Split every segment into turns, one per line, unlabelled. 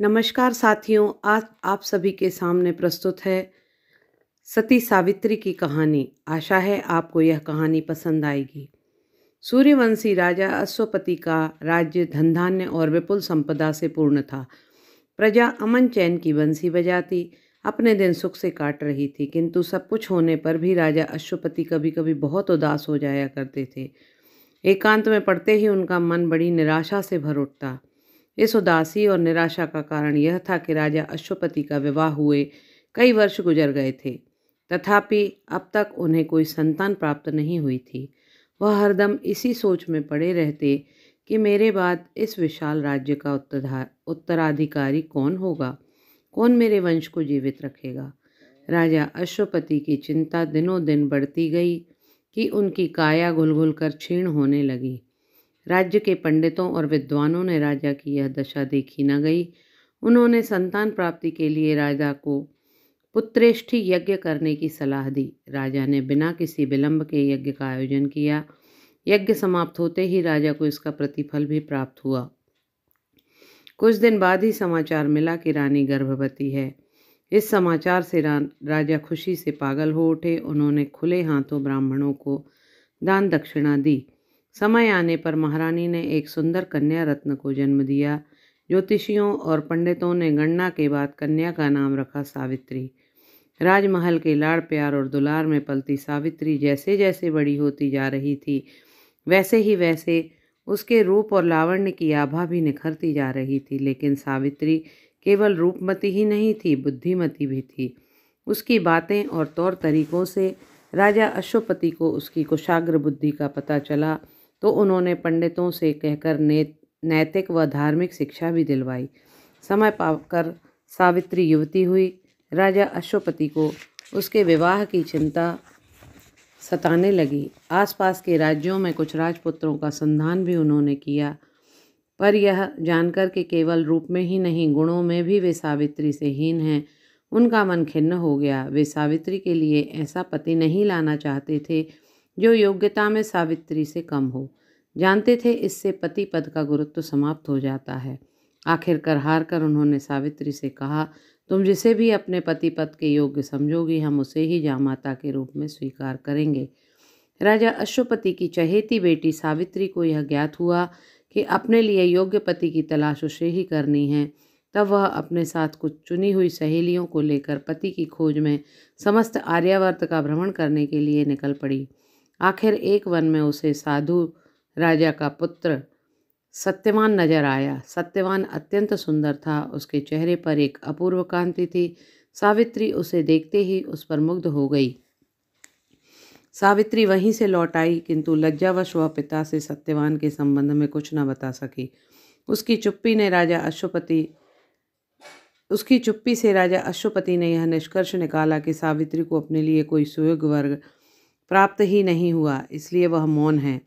नमस्कार साथियों आज आप सभी के सामने प्रस्तुत है सती सावित्री की कहानी आशा है आपको यह कहानी पसंद आएगी सूर्यवंशी राजा अश्वपति का राज्य धनधान्य और विपुल संपदा से पूर्ण था प्रजा अमन चैन की बंसी बजाती अपने दिन सुख से काट रही थी किंतु सब कुछ होने पर भी राजा अश्वपति कभी कभी बहुत उदास हो जाया करते थे एकांत में पढ़ते ही उनका मन बड़ी निराशा से भर उठता इस उदासी और निराशा का कारण यह था कि राजा अश्वपति का विवाह हुए कई वर्ष गुजर गए थे तथापि अब तक उन्हें कोई संतान प्राप्त नहीं हुई थी वह हरदम इसी सोच में पड़े रहते कि मेरे बाद इस विशाल राज्य का उत्तराधार उत्तराधिकारी कौन होगा कौन मेरे वंश को जीवित रखेगा राजा अश्वपति की चिंता दिनों दिन बढ़ती गई कि उनकी काया घुल घुल कर क्षीण होने लगी राज्य के पंडितों और विद्वानों ने राजा की यह दशा देखी न गई उन्होंने संतान प्राप्ति के लिए राजा को पुत्रेष्ठी यज्ञ करने की सलाह दी राजा ने बिना किसी विलंब के यज्ञ का आयोजन किया यज्ञ समाप्त होते ही राजा को इसका प्रतिफल भी प्राप्त हुआ कुछ दिन बाद ही समाचार मिला कि रानी गर्भवती है इस समाचार से रा, राजा खुशी से पागल हो उठे उन्होंने खुले हाथों ब्राह्मणों को दान दक्षिणा दी समय आने पर महारानी ने एक सुंदर कन्या रत्न को जन्म दिया ज्योतिषियों और पंडितों ने गणना के बाद कन्या का नाम रखा सावित्री राजमहल के लाड़ प्यार और दुलार में पलती सावित्री जैसे जैसे बड़ी होती जा रही थी वैसे ही वैसे उसके रूप और लावण्य की आभा भी निखरती जा रही थी लेकिन सावित्री केवल रूपमती ही नहीं थी बुद्धिमती भी थी उसकी बातें और तौर तरीकों से राजा अश्वपति को उसकी कुशाग्र बुद्धि का पता चला तो उन्होंने पंडितों से कहकर नैतिक व धार्मिक शिक्षा भी दिलवाई समय पाकर सावित्री युवती हुई राजा अश्वपति को उसके विवाह की चिंता सताने लगी आसपास के राज्यों में कुछ राजपुत्रों का संधान भी उन्होंने किया पर यह जानकर के केवल रूप में ही नहीं गुणों में भी वे सावित्री से हीन हैं उनका मन खिन्न हो गया वे सावित्री के लिए ऐसा पति नहीं लाना चाहते थे जो योग्यता में सावित्री से कम हो जानते थे इससे पति पद का गुरुत्व समाप्त हो जाता है आखिरकार हार कर उन्होंने सावित्री से कहा तुम जिसे भी अपने पति पद के योग्य समझोगी हम उसे ही जामाता के रूप में स्वीकार करेंगे राजा अश्वपति की चहेती बेटी सावित्री को यह ज्ञात हुआ कि अपने लिए योग्य पति की तलाश उसे ही करनी है तब वह अपने साथ कुछ चुनी हुई सहेलियों को लेकर पति की खोज में समस्त आर्यावर्त का भ्रमण करने के लिए निकल पड़ी आखिर एक वन में उसे साधु राजा का पुत्र सत्यवान नजर आया सत्यवान अत्यंत सुंदर था उसके चेहरे पर एक अपूर्व कांति थी सावित्री उसे देखते ही उस पर मुग्ध हो गई सावित्री वहीं से लौट आई किंतु लज्जावश वह पिता से सत्यवान के संबंध में कुछ न बता सकी उसकी चुप्पी ने राजा अशुपति उसकी चुप्पी से राजा अश्वपति ने यह निष्कर्ष निकाला कि सावित्री को अपने लिए कोई सुयोग वर्ग प्राप्त ही नहीं हुआ इसलिए वह मौन है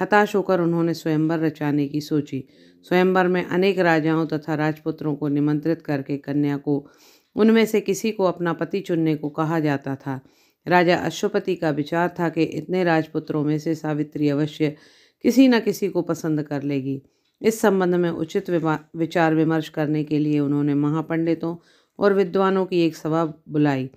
हताश होकर उन्होंने स्वयंवर रचाने की सोची स्वयंवर में अनेक राजाओं तथा राजपुत्रों को निमंत्रित करके कन्या को उनमें से किसी को अपना पति चुनने को कहा जाता था राजा अश्वपति का विचार था कि इतने राजपुत्रों में से सावित्री अवश्य किसी न किसी को पसंद कर लेगी इस संबंध में उचित विचार विमर्श करने के लिए उन्होंने महापंडितों और विद्वानों की एक सभा बुलाई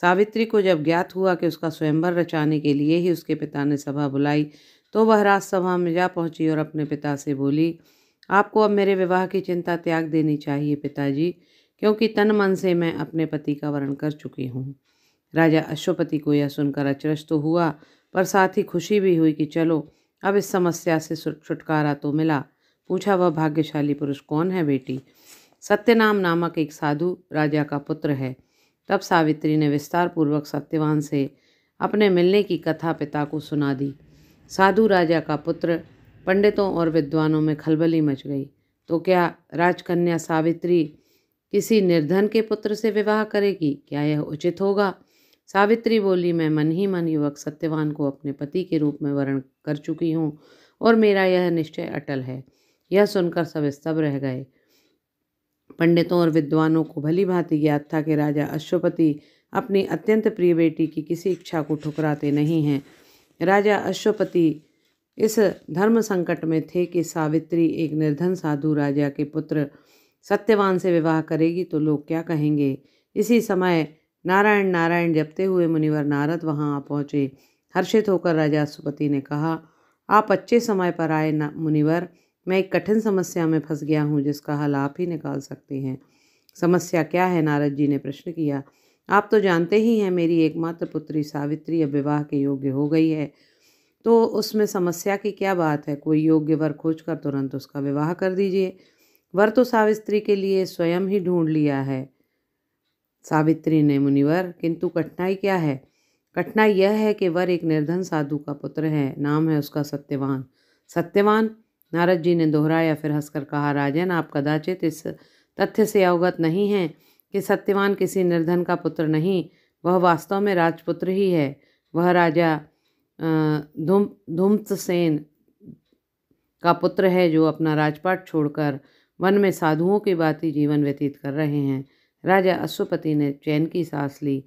सावित्री को जब ज्ञात हुआ कि उसका स्वयंवर रचाने के लिए ही उसके पिता ने सभा बुलाई तो वह राजसभा में जा पहुंची और अपने पिता से बोली आपको अब मेरे विवाह की चिंता त्याग देनी चाहिए पिताजी क्योंकि तन मन से मैं अपने पति का वर्ण कर चुकी हूँ राजा अश्वपति को यह सुनकर अचरज तो हुआ पर साथ ही खुशी भी हुई कि चलो अब इस समस्या से छुटकारा तो मिला पूछा वह भाग्यशाली पुरुष कौन है बेटी सत्यनाम नामक एक साधु राजा का पुत्र है तब सावित्री ने विस्तार पूर्वक सत्यवान से अपने मिलने की कथा पिता को सुना दी साधु राजा का पुत्र पंडितों और विद्वानों में खलबली मच गई तो क्या राजकन्या सावित्री किसी निर्धन के पुत्र से विवाह करेगी क्या यह उचित होगा सावित्री बोली मैं मन ही मन युवक सत्यवान को अपने पति के रूप में वर्ण कर चुकी हूँ और मेरा यह निश्चय अटल है यह सुनकर सब स्तब रह गए पंडितों और विद्वानों को भली भांति ज्ञात था कि राजा अश्वपति अपनी अत्यंत प्रिय बेटी की किसी इच्छा को ठुकराते नहीं हैं राजा अश्वपति इस धर्म संकट में थे कि सावित्री एक निर्धन साधु राजा के पुत्र सत्यवान से विवाह करेगी तो लोग क्या कहेंगे इसी समय नारायण नारायण जपते हुए मुनिवर नारद वहाँ आ पहुँचे हर्षित होकर राजा अश्वपति ने कहा आप अच्छे समय पर आए मुनिवर मैं एक कठिन समस्या में फंस गया हूँ जिसका हल आप ही निकाल सकते हैं समस्या क्या है नारद जी ने प्रश्न किया आप तो जानते ही हैं मेरी एकमात्र पुत्री सावित्री अब विवाह के योग्य हो गई है तो उसमें समस्या की क्या बात है कोई योग्य वर खोज कर तुरंत उसका विवाह कर दीजिए वर तो सावित्री के लिए स्वयं ही ढूंढ लिया है सावित्री ने मुनिवर किंतु कठिनाई क्या है कठिनाई यह है कि वर एक निर्धन साधु का पुत्र है नाम है उसका सत्यवान सत्यवान नारद जी ने दोहराया फिर हंसकर कहा राजन आप कदाचित इस तथ्य से अवगत नहीं हैं कि सत्यवान किसी निर्धन का पुत्र नहीं वह वास्तव में राजपुत्र ही है वह राजा धूम धूमतसेन का पुत्र है जो अपना राजपाट छोड़कर वन में साधुओं की बाती जीवन व्यतीत कर रहे हैं राजा अश्वपति ने चैन की सांस ली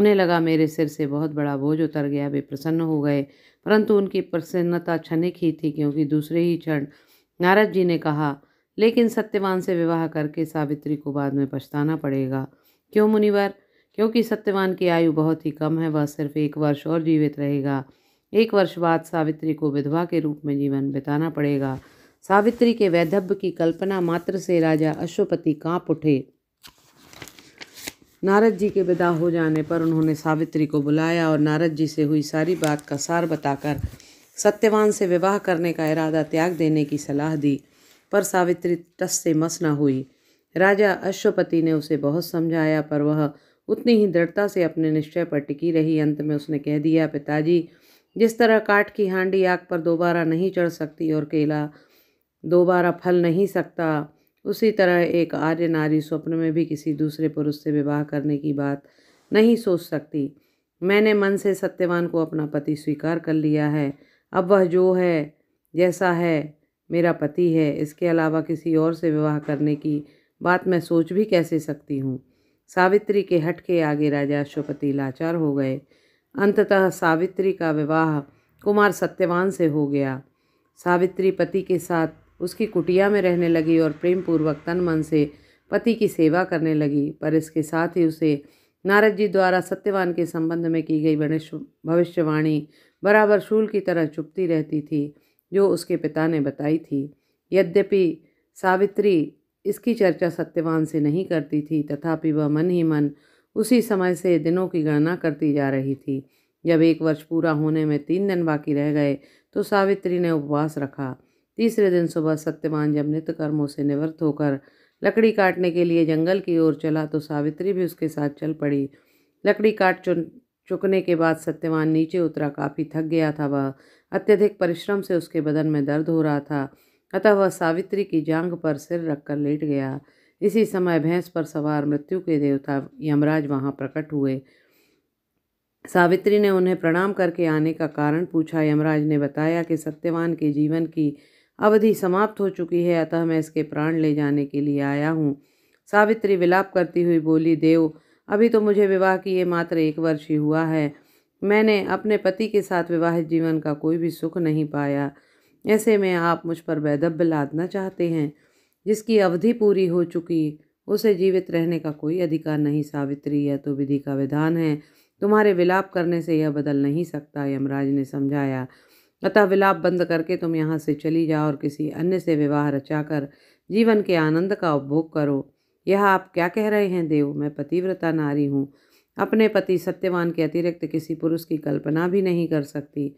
उन्हें लगा मेरे सिर से बहुत बड़ा बोझ उतर गया वे प्रसन्न हो गए परंतु उनकी प्रसन्नता क्षणिक ही थी क्योंकि दूसरे ही क्षण नारद जी ने कहा लेकिन सत्यवान से विवाह करके सावित्री को बाद में पछताना पड़ेगा क्यों मुनिवर क्योंकि सत्यवान की आयु बहुत ही कम है वह सिर्फ एक वर्ष और जीवित रहेगा एक वर्ष बाद सावित्री को विधवा के रूप में जीवन बिताना पड़ेगा सावित्री के वैधव्य की कल्पना मात्र से राजा अश्वपति कांप उठे नारद जी के विदा हो जाने पर उन्होंने सावित्री को बुलाया और नारद जी से हुई सारी बात का सार बताकर सत्यवान से विवाह करने का इरादा त्याग देने की सलाह दी पर सावित्री टस से मस न हुई राजा अश्वपति ने उसे बहुत समझाया पर वह उतनी ही दृढ़ता से अपने निश्चय पर टिकी रही अंत में उसने कह दिया पिताजी जिस तरह काट की हांडी आग पर दोबारा नहीं चढ़ सकती और केला दोबारा फल नहीं सकता उसी तरह एक आर्य नारी स्वप्न में भी किसी दूसरे पुरुष से विवाह करने की बात नहीं सोच सकती मैंने मन से सत्यवान को अपना पति स्वीकार कर लिया है अब वह जो है जैसा है मेरा पति है इसके अलावा किसी और से विवाह करने की बात मैं सोच भी कैसे सकती हूँ सावित्री के हट के आगे राजा अश्वपति लाचार हो गए अंततः सावित्री का विवाह कुमार सत्यवान से हो गया सावित्री पति के साथ उसकी कुटिया में रहने लगी और प्रेम पूर्वक तन मन से पति की सेवा करने लगी पर इसके साथ ही उसे नारद जी द्वारा सत्यवान के संबंध में की गई भविष्यवाणी बराबर शूल की तरह चुपती रहती थी जो उसके पिता ने बताई थी यद्यपि सावित्री इसकी चर्चा सत्यवान से नहीं करती थी तथापि वह मन ही मन उसी समय से दिनों की गणना करती जा रही थी जब एक वर्ष पूरा होने में तीन दिन बाकी रह गए तो सावित्री ने उपवास रखा तीसरे दिन सुबह सत्यवान जब नित्य कर्मों से निवृत्त होकर लकड़ी काटने के लिए जंगल की ओर चला तो सावित्री भी उसके साथ चल पड़ी लकड़ी काट चुन चुकने के बाद सत्यवान नीचे उतरा काफ़ी थक गया था वह अत्यधिक परिश्रम से उसके बदन में दर्द हो रहा था अतः वह सावित्री की जांग पर सिर रखकर लेट गया इसी समय भैंस पर सवार मृत्यु के देवता यमराज वहाँ प्रकट हुए सावित्री ने उन्हें प्रणाम करके आने का कारण पूछा यमराज ने बताया कि सत्यवान के जीवन की अवधि समाप्त हो चुकी है अतः मैं इसके प्राण ले जाने के लिए आया हूँ सावित्री विलाप करती हुई बोली देव अभी तो मुझे विवाह किए मात्र एक वर्ष ही हुआ है मैंने अपने पति के साथ विवाहित जीवन का कोई भी सुख नहीं पाया ऐसे में आप मुझ पर वैदव्य लादना चाहते हैं जिसकी अवधि पूरी हो चुकी उसे जीवित रहने का कोई अधिकार नहीं सावित्री यह तो विधि का विधान है तुम्हारे विलाप करने से यह बदल नहीं सकता यमराज ने समझाया अतः विलाप बंद करके तुम यहाँ से चली जाओ और किसी अन्य से विवाह रचा कर जीवन के आनंद का उपभोग करो यह आप क्या कह रहे हैं देव मैं पतिव्रता नारी हूँ अपने पति सत्यवान के अतिरिक्त किसी पुरुष की कल्पना भी नहीं कर सकती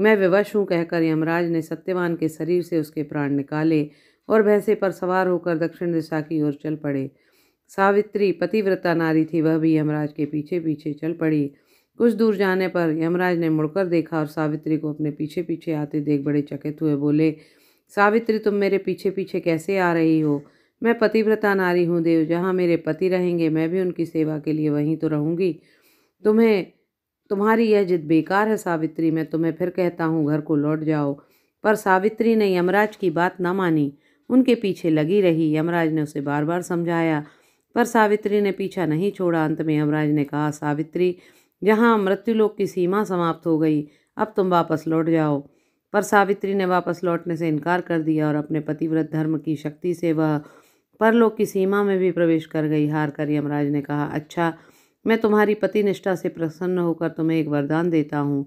मैं विवश हूँ कहकर यमराज ने सत्यवान के शरीर से उसके प्राण निकाले और भैंसे पर सवार होकर दक्षिण दिशा की ओर चल पड़े सावित्री पतिव्रता नारी थी वह भी यमराज के पीछे पीछे चल पड़ी कुछ दूर जाने पर यमराज ने मुड़कर देखा और सावित्री को अपने पीछे पीछे आते देख बड़े चकित हुए बोले सावित्री तुम मेरे पीछे पीछे कैसे आ रही हो मैं पतिव्रता नारी हूँ देव जहाँ मेरे पति रहेंगे मैं भी उनकी सेवा के लिए वहीं तो रहूँगी तुम्हें तुम्हारी यह जिद बेकार है सावित्री मैं तुम्हें फिर कहता हूँ घर को लौट जाओ पर सावित्री ने यमराज की बात न मानी उनके पीछे लगी रही यमराज ने उसे बार बार समझाया पर सावित्री ने पीछा नहीं छोड़ा अंत में यमराज ने कहा सावित्री जहाँ मृत्युलोक की सीमा समाप्त हो गई अब तुम वापस लौट जाओ पर सावित्री ने वापस लौटने से इनकार कर दिया और अपने पतिव्रत धर्म की शक्ति से वह परलोक की सीमा में भी प्रवेश कर गई हार कर यमराज ने कहा अच्छा मैं तुम्हारी पति निष्ठा से प्रसन्न होकर तुम्हें एक वरदान देता हूँ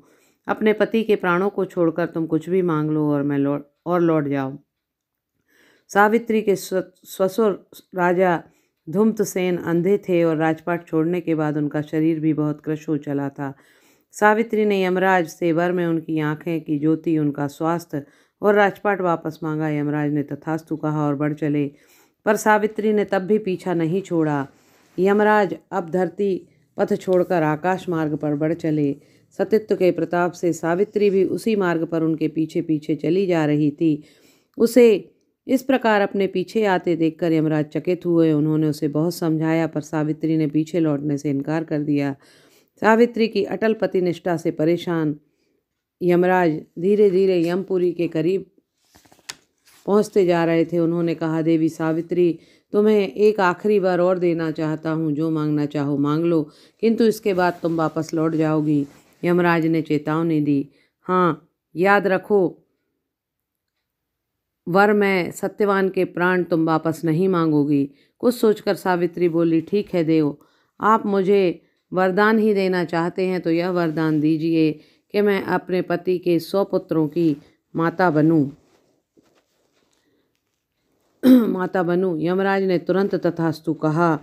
अपने पति के प्राणों को छोड़कर तुम कुछ भी मांग लो और मैं लौट और लौट जाओ सावित्री के स्वसुर राजा सेन अंधे थे और राजपाट छोड़ने के बाद उनका शरीर भी बहुत क्रश हो चला था सावित्री ने यमराज से वर में उनकी आँखें की ज्योति उनका स्वास्थ्य और राजपाट वापस मांगा यमराज ने तथास्तु कहा और बढ़ चले पर सावित्री ने तब भी पीछा नहीं छोड़ा यमराज अब धरती पथ छोड़कर आकाश मार्ग पर बढ़ चले सतित्व के प्रताप से सावित्री भी उसी मार्ग पर उनके पीछे पीछे चली जा रही थी उसे इस प्रकार अपने पीछे आते देखकर यमराज चकित हुए उन्होंने उसे बहुत समझाया पर सावित्री ने पीछे लौटने से इनकार कर दिया सावित्री की अटल पति निष्ठा से परेशान यमराज धीरे धीरे यमपुरी के करीब पहुंचते जा रहे थे उन्होंने कहा देवी सावित्री तुम्हें एक आखिरी बार और देना चाहता हूँ जो मांगना चाहो मांग लो किंतु इसके बाद तुम वापस लौट जाओगी यमराज ने चेतावनी दी हाँ याद रखो वर मैं सत्यवान के प्राण तुम वापस नहीं मांगोगी कुछ सोचकर सावित्री बोली ठीक है देव आप मुझे वरदान ही देना चाहते हैं तो यह वरदान दीजिए कि मैं अपने पति के सौ पुत्रों की माता बनूं माता बनूं यमराज ने तुरंत तथास्तु कहा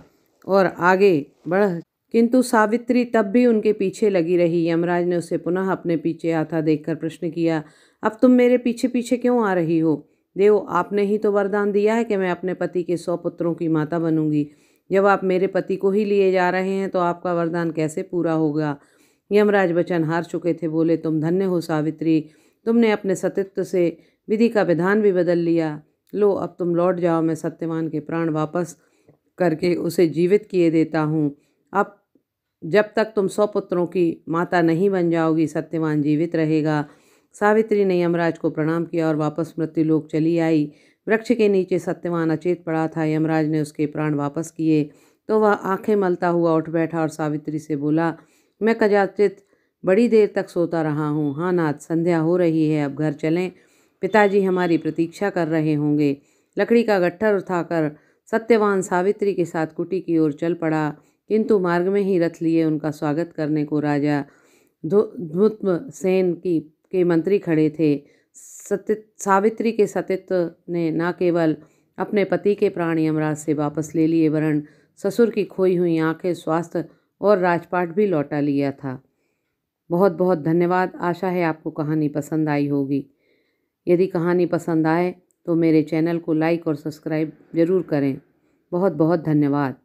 और आगे बढ़ किंतु सावित्री तब भी उनके पीछे लगी रही यमराज ने उसे पुनः अपने पीछे आता देखकर प्रश्न किया अब तुम मेरे पीछे पीछे क्यों आ रही हो देव आपने ही तो वरदान दिया है कि मैं अपने पति के सौ पुत्रों की माता बनूंगी जब आप मेरे पति को ही लिए जा रहे हैं तो आपका वरदान कैसे पूरा होगा यमराज बचन हार चुके थे बोले तुम धन्य हो सावित्री तुमने अपने सतित्व से विधि का विधान भी बदल लिया लो अब तुम लौट जाओ मैं सत्यवान के प्राण वापस करके उसे जीवित किए देता हूँ अब जब तक तुम सौ पुत्रों की माता नहीं बन जाओगी सत्यवान जीवित रहेगा सावित्री ने यमराज को प्रणाम किया और वापस मृत्यु चली आई वृक्ष के नीचे सत्यवान अचेत पड़ा था यमराज ने उसके प्राण वापस किए तो वह आंखें मलता हुआ उठ बैठा और सावित्री से बोला मैं कजाचित बड़ी देर तक सोता रहा हूँ हाँ नाथ संध्या हो रही है अब घर चलें पिताजी हमारी प्रतीक्षा कर रहे होंगे लकड़ी का गट्ठर उठाकर सत्यवान सावित्री के साथ कुटी की ओर चल पड़ा किंतु मार्ग में ही रथ लिए उनका स्वागत करने को राजा धुत्म सेन की के मंत्री खड़े थे सतित सावित्री के सतित ने न केवल अपने पति के प्राण यमराज से वापस ले लिए वरण ससुर की खोई हुई आंखें स्वास्थ्य और राजपाट भी लौटा लिया था बहुत बहुत धन्यवाद आशा है आपको कहानी पसंद आई होगी यदि कहानी पसंद आए तो मेरे चैनल को लाइक और सब्सक्राइब ज़रूर करें बहुत बहुत धन्यवाद